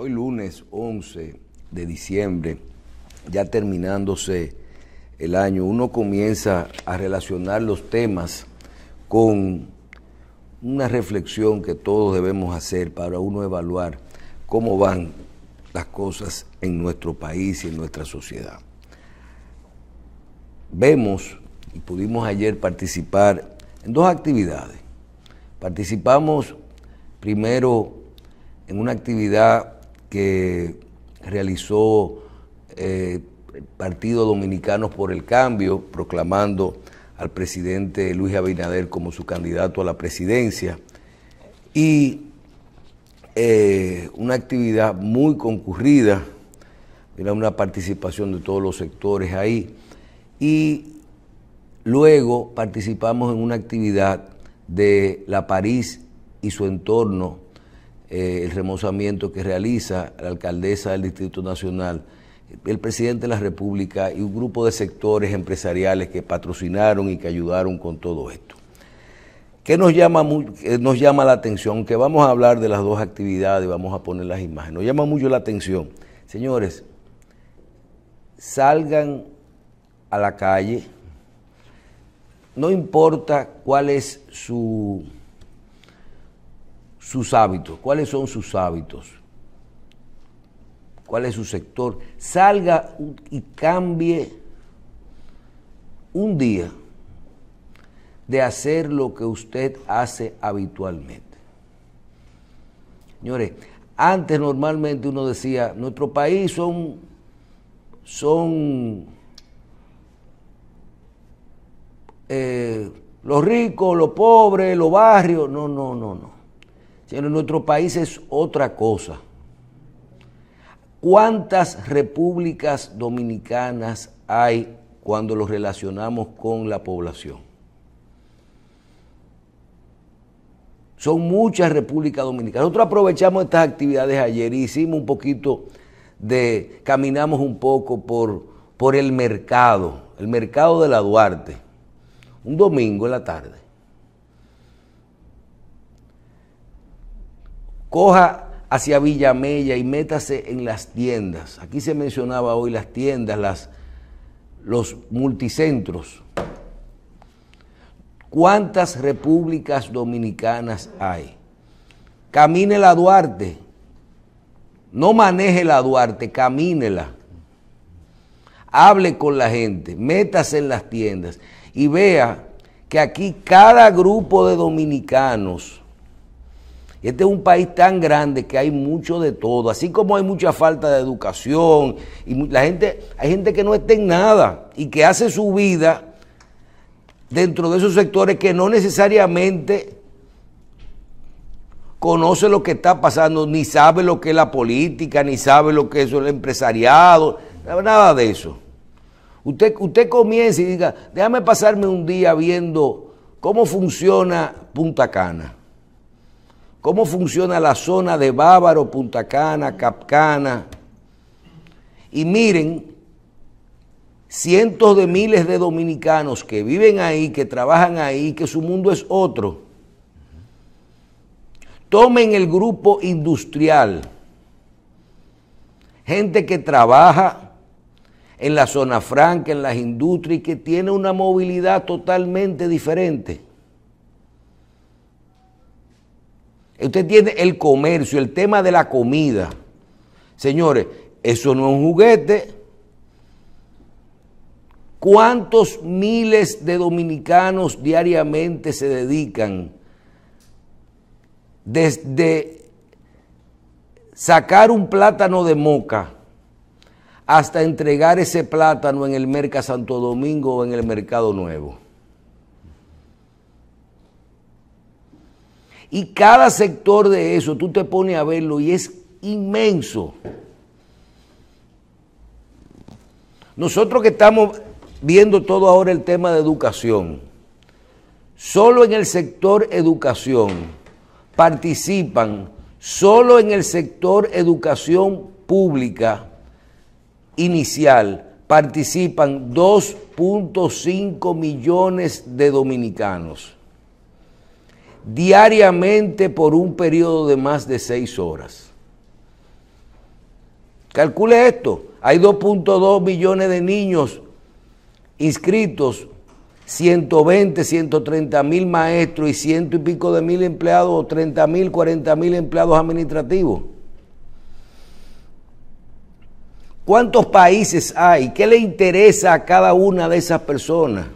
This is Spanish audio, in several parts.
Hoy lunes 11 de diciembre, ya terminándose el año, uno comienza a relacionar los temas con una reflexión que todos debemos hacer para uno evaluar cómo van las cosas en nuestro país y en nuestra sociedad. Vemos y pudimos ayer participar en dos actividades. Participamos primero en una actividad que realizó el eh, Partido Dominicano por el Cambio, proclamando al presidente Luis Abinader como su candidato a la presidencia. Y eh, una actividad muy concurrida, era una participación de todos los sectores ahí. Y luego participamos en una actividad de la París y su entorno eh, el remozamiento que realiza la alcaldesa del Distrito Nacional, el presidente de la República y un grupo de sectores empresariales que patrocinaron y que ayudaron con todo esto. ¿Qué nos llama, eh, nos llama la atención? Que vamos a hablar de las dos actividades, vamos a poner las imágenes. Nos llama mucho la atención. Señores, salgan a la calle, no importa cuál es su sus hábitos. ¿Cuáles son sus hábitos? ¿Cuál es su sector? Salga y cambie un día de hacer lo que usted hace habitualmente. Señores, antes normalmente uno decía, nuestro país son, son eh, los ricos, los pobres, los barrios. No, no, no, no. En nuestro país es otra cosa. ¿Cuántas repúblicas dominicanas hay cuando lo relacionamos con la población? Son muchas repúblicas dominicanas. Nosotros aprovechamos estas actividades ayer y hicimos un poquito de, caminamos un poco por, por el mercado, el mercado de la Duarte, un domingo en la tarde. coja hacia Villamella y métase en las tiendas. Aquí se mencionaba hoy las tiendas, los multicentros. ¿Cuántas repúblicas dominicanas hay? Camine la Duarte. No maneje la Duarte, camínela. Hable con la gente, métase en las tiendas y vea que aquí cada grupo de dominicanos este es un país tan grande que hay mucho de todo, así como hay mucha falta de educación y la gente, hay gente que no está en nada y que hace su vida dentro de esos sectores que no necesariamente conoce lo que está pasando, ni sabe lo que es la política, ni sabe lo que es el empresariado, nada de eso. Usted, usted comience y diga, déjame pasarme un día viendo cómo funciona Punta Cana cómo funciona la zona de Bávaro, Punta Cana, Capcana. Y miren, cientos de miles de dominicanos que viven ahí, que trabajan ahí, que su mundo es otro. Tomen el grupo industrial, gente que trabaja en la zona franca, en las industrias, y que tiene una movilidad totalmente diferente. Usted tiene el comercio, el tema de la comida. Señores, eso no es un juguete. ¿Cuántos miles de dominicanos diariamente se dedican desde sacar un plátano de moca hasta entregar ese plátano en el Merca Santo Domingo o en el Mercado Nuevo? Y cada sector de eso, tú te pones a verlo y es inmenso. Nosotros que estamos viendo todo ahora el tema de educación, solo en el sector educación participan, solo en el sector educación pública inicial, participan 2.5 millones de dominicanos diariamente por un periodo de más de seis horas. Calcule esto, hay 2.2 millones de niños inscritos, 120, 130 mil maestros y ciento y pico de mil empleados, 30 mil, 40 mil empleados administrativos. ¿Cuántos países hay? ¿Qué le interesa a cada una de esas personas?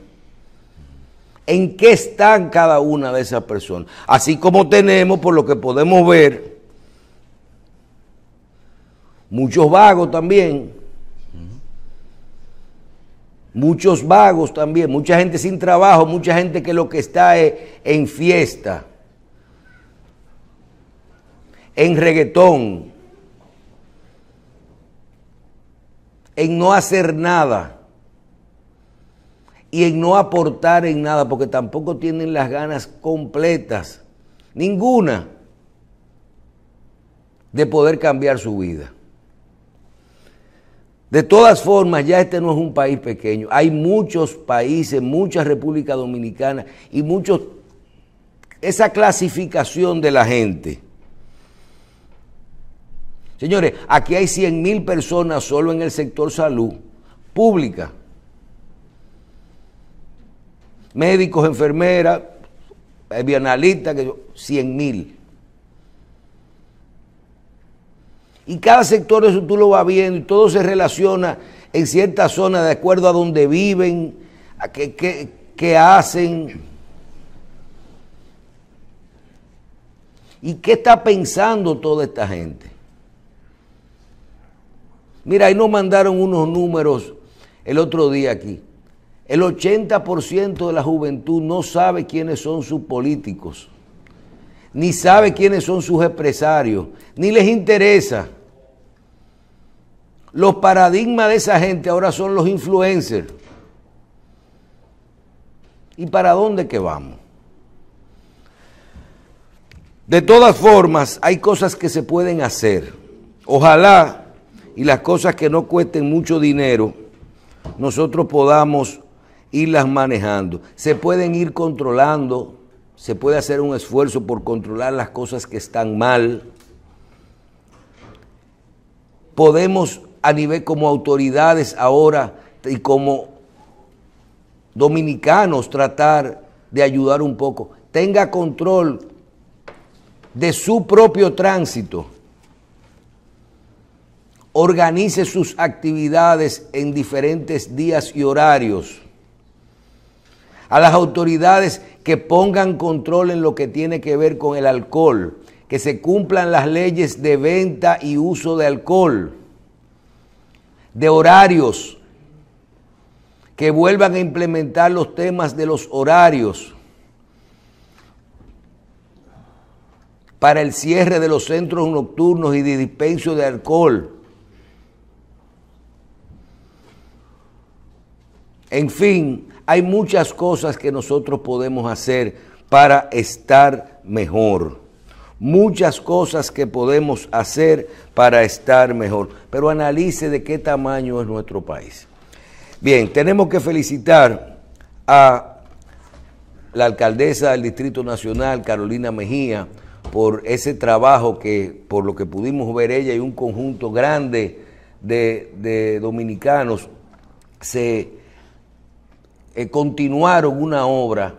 en qué están cada una de esas personas. Así como tenemos, por lo que podemos ver, muchos vagos también. Muchos vagos también, mucha gente sin trabajo, mucha gente que lo que está es en fiesta, en reggaetón, en no hacer nada y en no aportar en nada, porque tampoco tienen las ganas completas, ninguna, de poder cambiar su vida. De todas formas, ya este no es un país pequeño. Hay muchos países, muchas República Dominicana y muchos... Esa clasificación de la gente. Señores, aquí hay 100 mil personas solo en el sector salud pública médicos, enfermeras, bienalistas, que cien 100 mil. Y cada sector eso tú lo vas viendo y todo se relaciona en cierta zona de acuerdo a donde viven, a qué hacen. ¿Y qué está pensando toda esta gente? Mira, ahí nos mandaron unos números el otro día aquí. El 80% de la juventud no sabe quiénes son sus políticos, ni sabe quiénes son sus empresarios, ni les interesa. Los paradigmas de esa gente ahora son los influencers. ¿Y para dónde que vamos? De todas formas, hay cosas que se pueden hacer. Ojalá y las cosas que no cuesten mucho dinero, nosotros podamos irlas manejando. Se pueden ir controlando, se puede hacer un esfuerzo por controlar las cosas que están mal. Podemos a nivel como autoridades ahora y como dominicanos tratar de ayudar un poco. Tenga control de su propio tránsito. Organice sus actividades en diferentes días y horarios a las autoridades que pongan control en lo que tiene que ver con el alcohol, que se cumplan las leyes de venta y uso de alcohol, de horarios, que vuelvan a implementar los temas de los horarios para el cierre de los centros nocturnos y de dispensio de alcohol. En fin, hay muchas cosas que nosotros podemos hacer para estar mejor. Muchas cosas que podemos hacer para estar mejor. Pero analice de qué tamaño es nuestro país. Bien, tenemos que felicitar a la alcaldesa del Distrito Nacional, Carolina Mejía, por ese trabajo que, por lo que pudimos ver ella y un conjunto grande de, dominicanos, se eh, continuaron una obra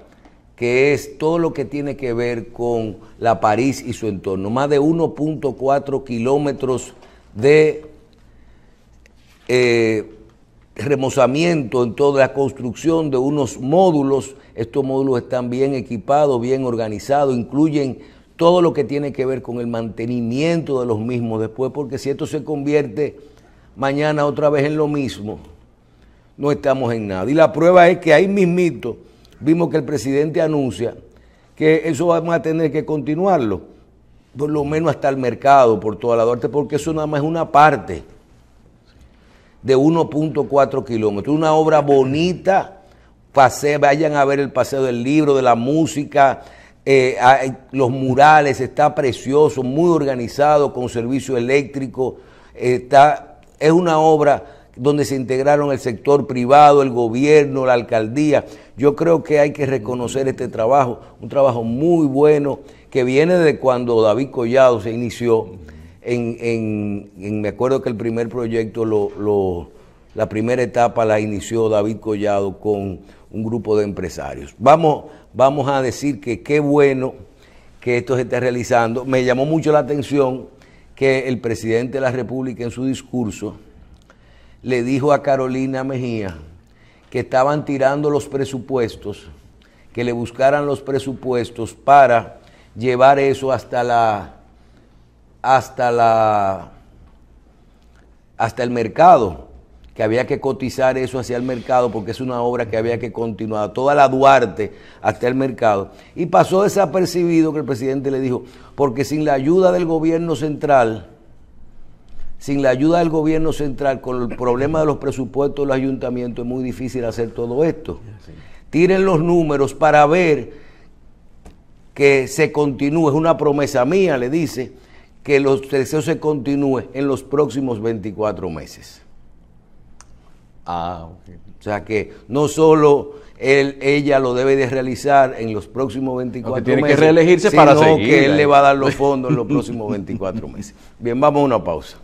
que es todo lo que tiene que ver con la París y su entorno. Más de 1.4 kilómetros de eh, remozamiento en toda la construcción de unos módulos. Estos módulos están bien equipados, bien organizados, incluyen todo lo que tiene que ver con el mantenimiento de los mismos después, porque si esto se convierte mañana otra vez en lo mismo, no estamos en nada. Y la prueba es que ahí mismito vimos que el presidente anuncia que eso vamos a tener que continuarlo, por lo menos hasta el mercado, por toda la Duarte, porque eso nada más es una parte de 1.4 kilómetros, una obra bonita, pase, vayan a ver el paseo del libro, de la música, eh, los murales, está precioso, muy organizado, con servicio eléctrico, está, es una obra donde se integraron el sector privado, el gobierno, la alcaldía. Yo creo que hay que reconocer este trabajo, un trabajo muy bueno que viene de cuando David Collado se inició. En, en, me acuerdo que el primer proyecto, la primera etapa la inició David Collado con un grupo de empresarios. Vamos, vamos a decir que qué bueno que esto se está realizando. Me llamó mucho la atención que el presidente de la República en su discurso le dijo a Carolina Mejía que estaban tirando los presupuestos, que le buscaran los presupuestos para llevar eso hasta la hasta la hasta el mercado, que había que cotizar eso hacia el mercado porque es una obra que había que continuar, toda la Duarte hasta el mercado. Y pasó desapercibido que el presidente le dijo, porque sin la ayuda del gobierno central sin la ayuda del gobierno central, con el problema de los presupuestos del ayuntamiento, es muy difícil hacer todo esto. Tiren los números para ver que se continúe, es una promesa mía, le dice, que los deseos se continúe en los próximos 24 meses. Ah, O sea que no solo él, ella lo debe de realizar en los próximos 24 meses. que reelegirse para que él le va a dar los fondos en los próximos 24 meses. Bien, vamos a una pausa.